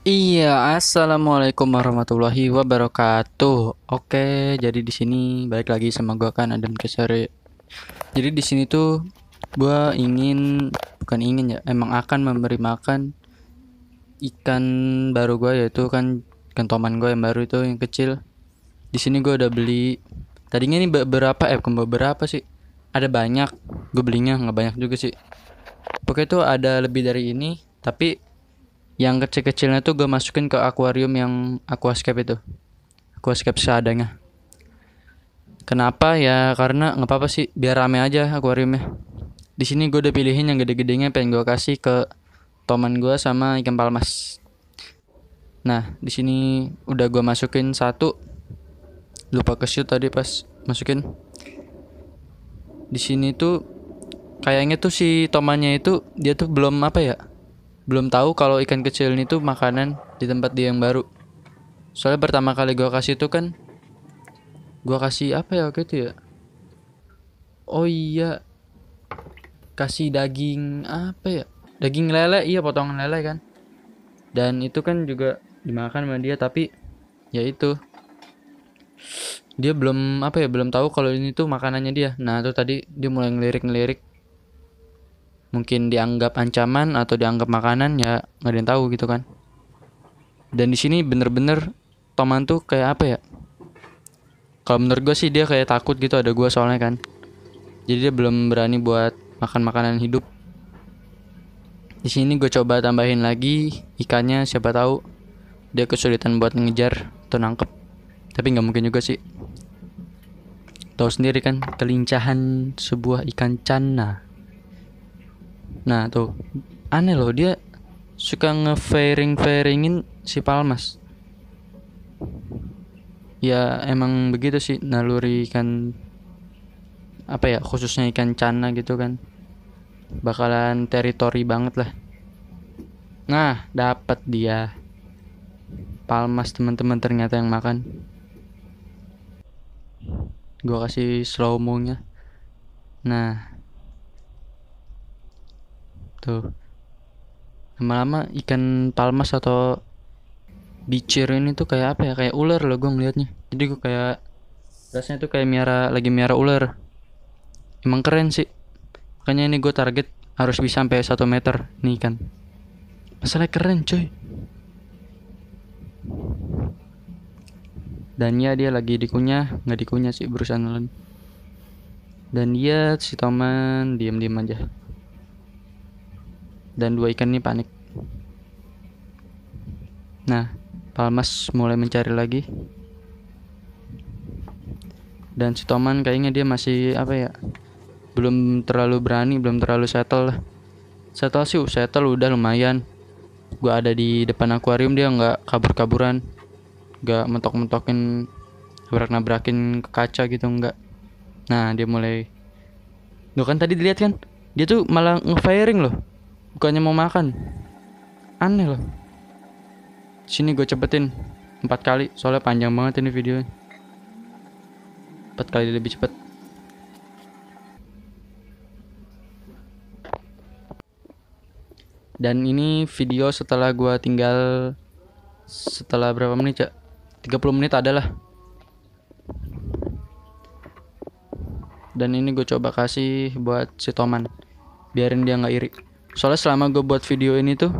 Iya, assalamualaikum warahmatullahi wabarakatuh. Oke, jadi di sini balik lagi sama gua kan Adam Kesari. Jadi di sini tuh gua ingin bukan ingin ya, emang akan memberi makan ikan baru gua yaitu kan kentoman gua yang baru itu yang kecil. Di sini gua udah beli tadinya ini beberapa eh beberapa sih. Ada banyak, gue belinya nggak banyak juga sih. Pokoknya tuh ada lebih dari ini, tapi yang kecil-kecilnya tuh gue masukin ke akuarium yang aquascape itu aquascape seadanya kenapa ya karena nggak apa-apa sih biar rame aja akuariumnya di sini gue udah pilihin yang gede-gedenya pengen gue kasih ke toman gue sama ikan palmas nah di sini udah gue masukin satu lupa ke shoot tadi pas masukin di sini tuh kayaknya tuh si tomannya itu dia tuh belum apa ya belum tahu kalau ikan kecil ini tuh makanan di tempat dia yang baru. Soalnya pertama kali gua kasih itu kan gua kasih apa ya waktu itu ya? Oh iya. Kasih daging apa ya? Daging lele, iya potongan lele kan. Dan itu kan juga dimakan sama dia tapi ya itu. Dia belum apa ya? Belum tahu kalau ini tuh makanannya dia. Nah, itu tadi dia mulai ngelirik-ngelirik mungkin dianggap ancaman atau dianggap makanan ya nggak ada yang tahu gitu kan dan di sini bener-bener Toman tuh kayak apa ya kalau menurut gue sih dia kayak takut gitu ada gue soalnya kan jadi dia belum berani buat makan makanan hidup di sini gue coba tambahin lagi ikannya siapa tahu dia kesulitan buat ngejar atau nangkep tapi nggak mungkin juga sih tahu sendiri kan kelincahan sebuah ikan cana nah tuh aneh loh dia suka nge-fairing fairingin si Palmas ya emang begitu sih naluri ikan apa ya khususnya ikan cana gitu kan bakalan teritori banget lah nah dapat dia Palmas teman-teman ternyata yang makan gua kasih slow mo nya nah Tuh. Lama-lama ikan palmas atau bicir ini tuh kayak apa ya? Kayak ular loh gue ngeliatnya. Jadi gue kayak rasanya tuh kayak miara lagi miara ular. Emang keren sih. Makanya ini gue target harus bisa sampai satu meter nih ikan. Masalah keren coy. Dan ya dia lagi dikunyah, nggak dikunyah sih berusaha nolong Dan dia ya, si Toman diam-diam aja dan dua ikan ini panik. Nah, Palmas mulai mencari lagi. Dan si Toman kayaknya dia masih apa ya? Belum terlalu berani, belum terlalu settle lah. Settle sih, settle udah lumayan. Gue ada di depan akuarium dia nggak kabur-kaburan, nggak mentok-mentokin, nabrak-nabrakin ke kaca gitu nggak. Nah dia mulai Loh kan tadi dilihat kan Dia tuh malah nge-firing loh bukannya mau makan aneh loh sini gue cepetin empat kali soalnya panjang banget ini videonya empat kali lebih cepet dan ini video setelah gue tinggal setelah berapa menit ya 30 menit adalah dan ini gue coba kasih buat si Toman biarin dia nggak iri soalnya selama gue buat video ini tuh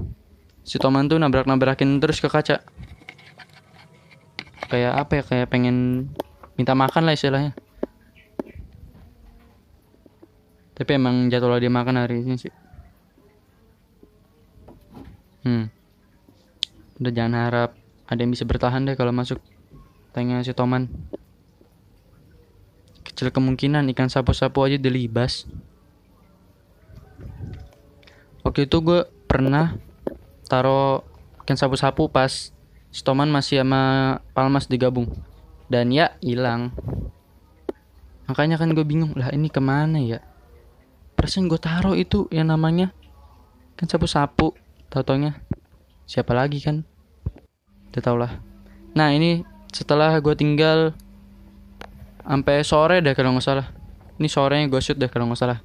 si Toman tuh nabrak-nabrakin terus ke kaca kayak apa ya kayak pengen minta makan lah istilahnya tapi emang jadwal dia makan hari ini sih hmm udah jangan harap ada yang bisa bertahan deh kalau masuk tanya si Toman kecil kemungkinan ikan sapu-sapu aja dilibas waktu itu gue pernah taro ken sapu-sapu pas Stoman masih sama Palmas digabung dan ya hilang makanya kan gue bingung lah ini kemana ya persen gue taro itu yang namanya kan sapu-sapu tatonya siapa lagi kan udah tau lah nah ini setelah gue tinggal sampai sore deh kalau nggak salah ini sorenya gue shoot deh kalau nggak salah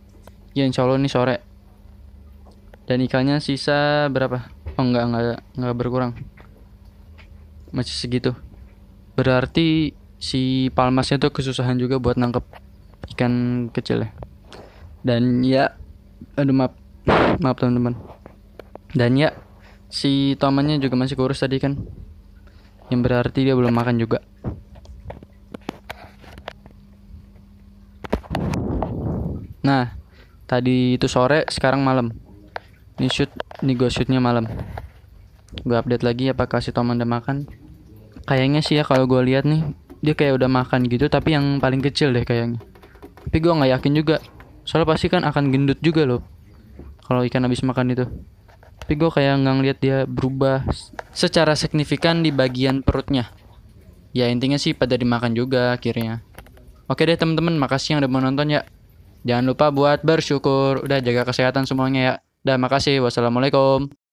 ya insya Allah ini sore dan ikannya sisa berapa oh enggak enggak enggak berkurang masih segitu berarti si palmasnya tuh kesusahan juga buat nangkep ikan kecil ya dan ya aduh maaf maaf teman-teman dan ya si tomannya juga masih kurus tadi kan yang berarti dia belum makan juga nah tadi itu sore sekarang malam ini shoot, ini gue shootnya malam. Gue update lagi apakah si Tom udah makan. Kayaknya sih ya kalau gue lihat nih, dia kayak udah makan gitu tapi yang paling kecil deh kayaknya. Tapi gue nggak yakin juga. Soalnya pasti kan akan gendut juga loh. Kalau ikan habis makan itu. Tapi gue kayak nggak ngeliat dia berubah secara signifikan di bagian perutnya. Ya intinya sih pada dimakan juga akhirnya. Oke deh teman-teman, makasih yang udah menonton ya. Jangan lupa buat bersyukur. Udah jaga kesehatan semuanya ya. Dan makasih. Wassalamualaikum.